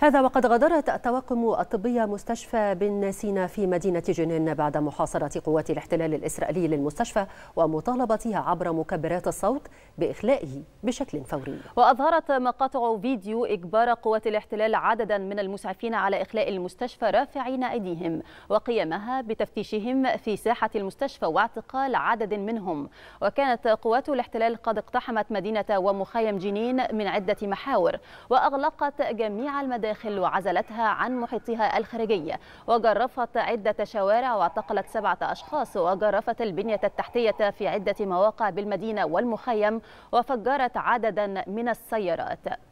هذا وقد غادرت الطواقم الطبية مستشفى بن سينا في مدينة جنين بعد محاصرة قوات الاحتلال الإسرائيلي للمستشفى ومطالبتها عبر مكبرات الصوت بإخلائه بشكل فوري وأظهرت مقاطع فيديو إجبار قوات الاحتلال عددا من المسعفين على إخلاء المستشفى رافعين أيديهم وقيامها بتفتيشهم في ساحة المستشفى واعتقال عدد منهم وكانت قوات الاحتلال قد اقتحمت مدينة ومخيم جنين من عدة محاور وأغلقت جميع المدارس الداخل وعزلتها عن محيطها الخارجي وجرفت عدة شوارع واعتقلت سبعة أشخاص وجرفت البنية التحتية في عدة مواقع بالمدينة والمخيم وفجرت عددا من السيارات